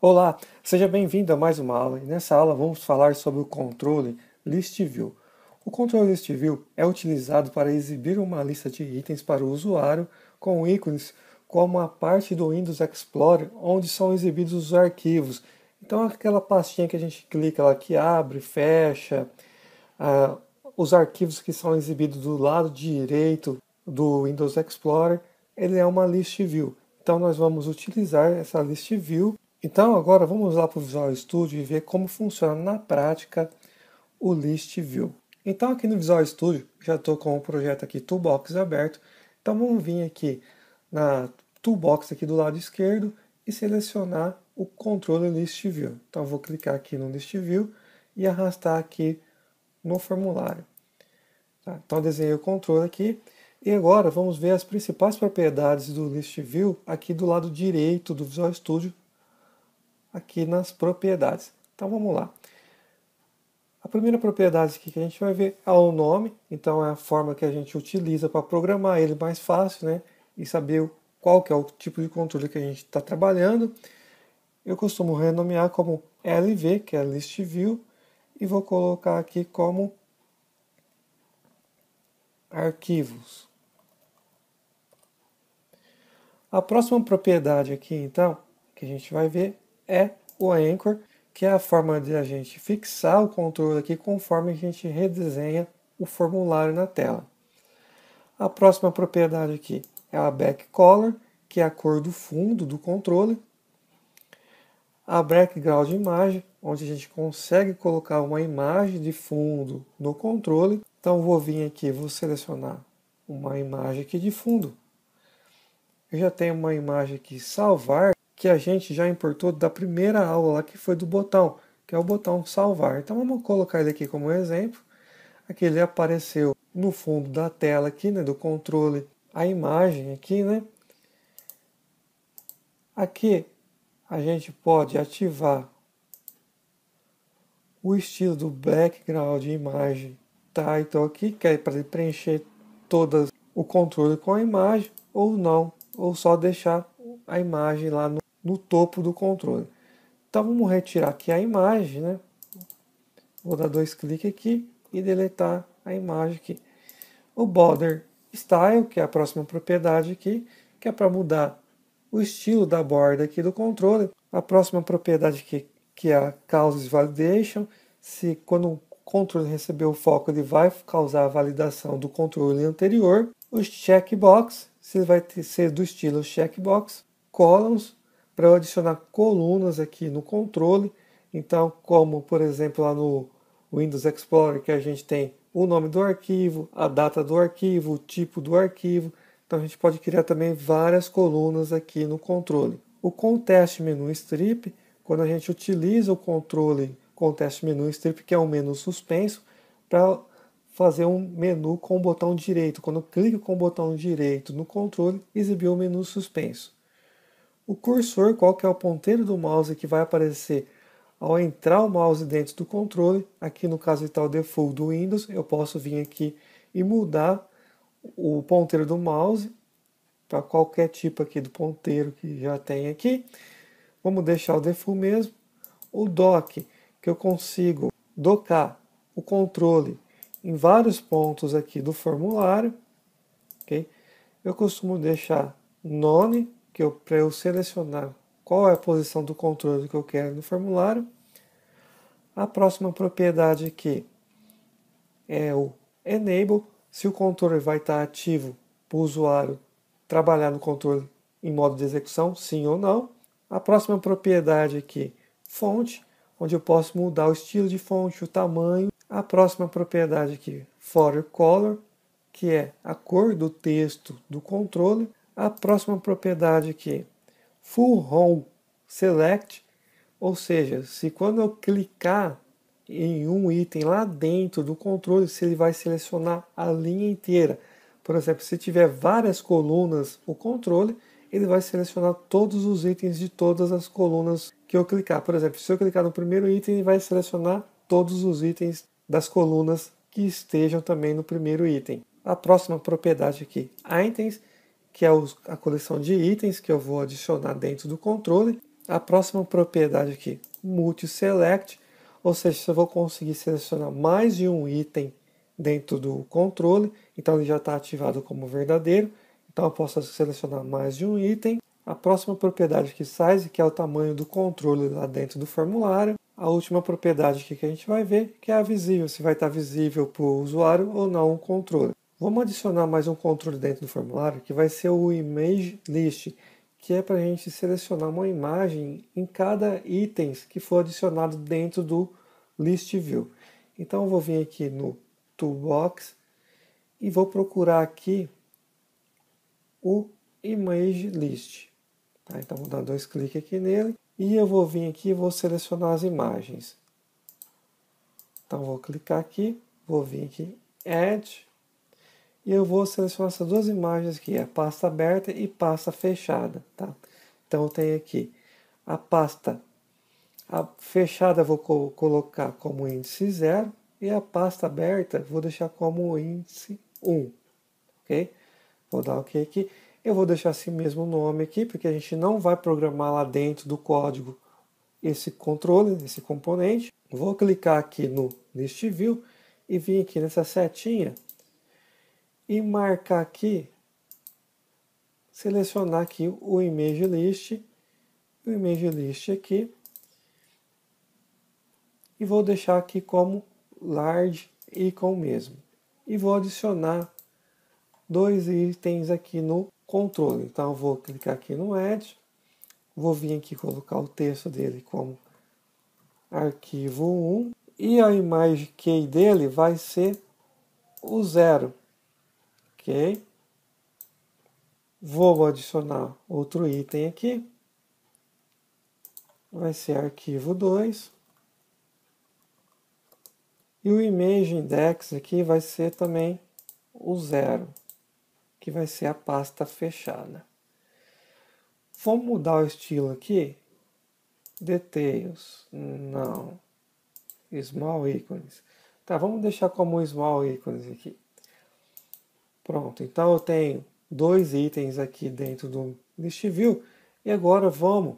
Olá, seja bem-vindo a mais uma aula e nessa aula vamos falar sobre o controle ListView. O controle ListView é utilizado para exibir uma lista de itens para o usuário com ícones como a parte do Windows Explorer onde são exibidos os arquivos. Então aquela pastinha que a gente clica lá que abre, fecha, ah, os arquivos que são exibidos do lado direito do Windows Explorer, ele é uma list view. Então nós vamos utilizar essa list view então agora vamos lá para o Visual Studio e ver como funciona na prática o List View. Então aqui no Visual Studio já estou com o projeto aqui Toolbox aberto. Então vamos vir aqui na Toolbox aqui do lado esquerdo e selecionar o controle List View. Então vou clicar aqui no List View e arrastar aqui no formulário. Tá, então desenhei o controle aqui e agora vamos ver as principais propriedades do List View aqui do lado direito do Visual Studio aqui nas propriedades. Então vamos lá. A primeira propriedade aqui que a gente vai ver é o nome, então é a forma que a gente utiliza para programar ele mais fácil, né? E saber qual que é o tipo de controle que a gente está trabalhando. Eu costumo renomear como LV, que é List View, e vou colocar aqui como arquivos. A próxima propriedade aqui, então, que a gente vai ver é o Anchor, que é a forma de a gente fixar o controle aqui conforme a gente redesenha o formulário na tela. A próxima propriedade aqui é a back color, que é a cor do fundo do controle. A background imagem, onde a gente consegue colocar uma imagem de fundo no controle. Então vou vir aqui, vou selecionar uma imagem aqui de fundo. Eu já tenho uma imagem aqui salvar que a gente já importou da primeira aula, que foi do botão, que é o botão salvar. Então vamos colocar ele aqui como exemplo. Aqui ele apareceu no fundo da tela aqui, né, do controle, a imagem aqui, né? Aqui a gente pode ativar o estilo do background de imagem title tá? então, aqui, que é para ele preencher todo o controle com a imagem, ou não, ou só deixar a imagem lá no no topo do controle. Então vamos retirar aqui a imagem, né? Vou dar dois cliques aqui e deletar a imagem aqui. O border style, que é a próxima propriedade aqui, que é para mudar o estilo da borda aqui do controle. A próxima propriedade aqui, que é a causes validation, se quando o controle receber o foco, ele vai causar a validação do controle anterior. Os checkbox, se vai ser do estilo checkbox. Columns, para eu adicionar colunas aqui no controle. Então, como por exemplo lá no Windows Explorer, que a gente tem o nome do arquivo, a data do arquivo, o tipo do arquivo. Então, a gente pode criar também várias colunas aqui no controle. O Contest Menu Strip, quando a gente utiliza o controle Contest Menu Strip, que é um menu suspenso, para fazer um menu com o botão direito. Quando clica com o botão direito no controle, exibiu o menu suspenso o cursor, qual que é o ponteiro do mouse que vai aparecer ao entrar o mouse dentro do controle. Aqui no caso está o default do Windows, eu posso vir aqui e mudar o ponteiro do mouse para qualquer tipo aqui do ponteiro que já tem aqui. Vamos deixar o default mesmo. O dock, que eu consigo docar o controle em vários pontos aqui do formulário. Okay? Eu costumo deixar none que eu, para eu selecionar qual é a posição do controle que eu quero no formulário. A próxima propriedade aqui é o enable, se o controle vai estar ativo para o usuário trabalhar no controle em modo de execução, sim ou não. A próxima propriedade aqui, fonte, onde eu posso mudar o estilo de fonte, o tamanho. A próxima propriedade aqui, for color, que é a cor do texto do controle. A próxima propriedade aqui, Full Home Select, ou seja, se quando eu clicar em um item lá dentro do controle, se ele vai selecionar a linha inteira. Por exemplo, se tiver várias colunas o controle, ele vai selecionar todos os itens de todas as colunas que eu clicar. Por exemplo, se eu clicar no primeiro item, ele vai selecionar todos os itens das colunas que estejam também no primeiro item. A próxima propriedade aqui, items, que é a coleção de itens que eu vou adicionar dentro do controle. A próxima propriedade aqui, multi-select, ou seja, se eu vou conseguir selecionar mais de um item dentro do controle, então ele já está ativado como verdadeiro, então eu posso selecionar mais de um item. A próxima propriedade que size, que é o tamanho do controle lá dentro do formulário. A última propriedade que a gente vai ver, que é a visível, se vai estar tá visível para o usuário ou não o controle. Vamos adicionar mais um controle dentro do formulário que vai ser o image list, que é para a gente selecionar uma imagem em cada item que for adicionado dentro do list view. Então eu vou vir aqui no toolbox e vou procurar aqui o image list. Tá? Então vou dar dois cliques aqui nele e eu vou vir aqui e vou selecionar as imagens. Então vou clicar aqui, vou vir aqui add e eu vou selecionar essas duas imagens aqui, a pasta aberta e pasta fechada, tá? Então eu tenho aqui a pasta a fechada vou co colocar como índice 0 e a pasta aberta vou deixar como índice 1, um, ok? Vou dar ok aqui. Eu vou deixar assim mesmo o nome aqui, porque a gente não vai programar lá dentro do código esse controle, esse componente. Vou clicar aqui no List View e vir aqui nessa setinha e marcar aqui, selecionar aqui o image list, o image list aqui, e vou deixar aqui como large icon mesmo. E vou adicionar dois itens aqui no controle. Então vou clicar aqui no edit, vou vir aqui colocar o texto dele como arquivo 1 e a imagem key dele vai ser o zero. Vou adicionar outro item aqui. Vai ser arquivo 2. E o image index aqui vai ser também o zero, que vai ser a pasta fechada. Vamos mudar o estilo aqui. Details. Não. Small icons. Tá, vamos deixar como small icons aqui. Pronto, então eu tenho dois itens aqui dentro do list view e agora vamos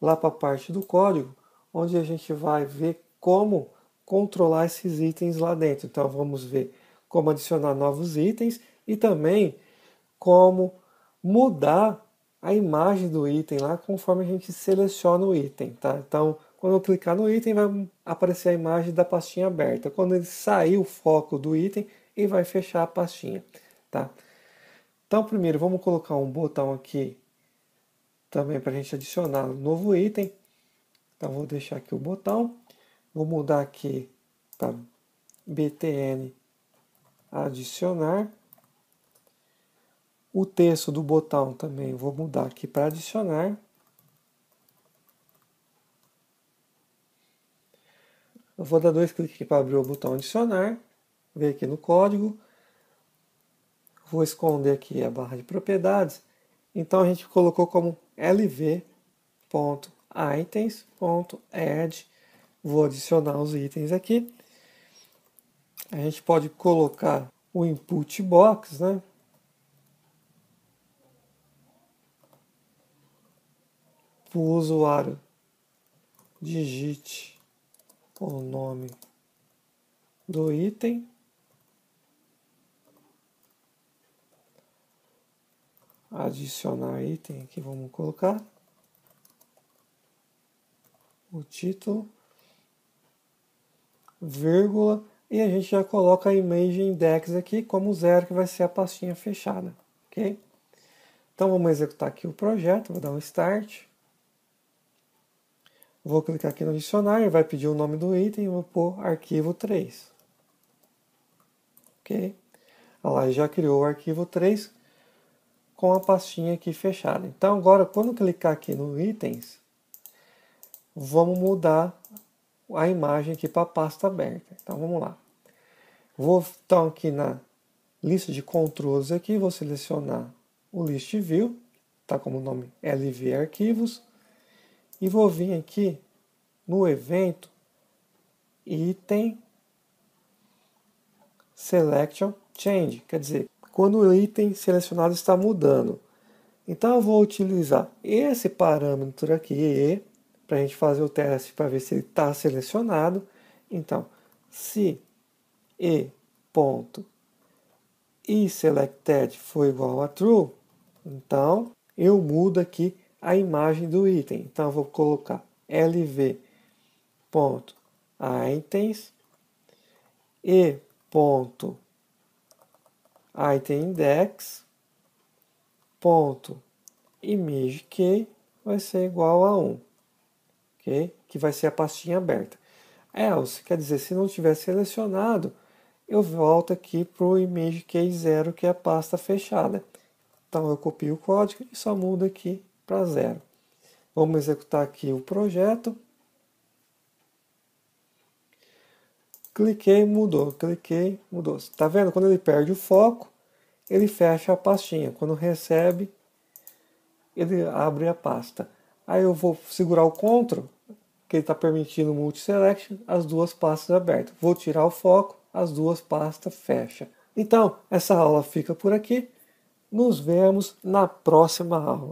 lá para a parte do código, onde a gente vai ver como controlar esses itens lá dentro. Então vamos ver como adicionar novos itens e também como mudar a imagem do item lá conforme a gente seleciona o item, tá? Então, quando eu clicar no item, vai aparecer a imagem da pastinha aberta. Quando ele sair o foco do item, ele vai fechar a pastinha tá? Então, primeiro, vamos colocar um botão aqui também para a gente adicionar um novo item. Então, vou deixar aqui o botão. Vou mudar aqui para tá? btn adicionar. O texto do botão também vou mudar aqui para adicionar. Eu vou dar dois cliques para abrir o botão adicionar. Ver aqui no código vou esconder aqui a barra de propriedades, então a gente colocou como lv.items.add, vou adicionar os itens aqui. A gente pode colocar o input box, né? Para o usuário digite o nome do item adicionar item que vamos colocar o título vírgula e a gente já coloca a image index aqui como zero que vai ser a pastinha fechada ok então vamos executar aqui o projeto vou dar um start vou clicar aqui no dicionário vai pedir o nome do item vou pôr arquivo 3 ok Olha lá já criou o arquivo 3 com a pastinha aqui fechada. Então agora, quando clicar aqui no itens, vamos mudar a imagem aqui para a pasta aberta. Então vamos lá. Vou então aqui na lista de controles aqui, vou selecionar o list view, tá como nome LV arquivos, e vou vir aqui no evento item selection change, quer dizer, quando o item selecionado está mudando. Então eu vou utilizar esse parâmetro aqui para a gente fazer o teste para ver se ele está selecionado. Então, se e ponto e selected for igual a true, então eu mudo aqui a imagem do item. Então eu vou colocar lv ponto items e ponto item index ponto image key vai ser igual a 1, ok que vai ser a pastinha aberta. Else, quer dizer, se não tiver selecionado, eu volto aqui para o image key 0, que é a pasta fechada. Então eu copio o código e só mudo aqui para zero. Vamos executar aqui o projeto. cliquei, mudou, cliquei, mudou. Está vendo? Quando ele perde o foco, ele fecha a pastinha. Quando recebe, ele abre a pasta. Aí eu vou segurar o CTRL, que ele está permitindo multi-selection, as duas pastas abertas. Vou tirar o foco, as duas pastas fecham. Então, essa aula fica por aqui. Nos vemos na próxima aula.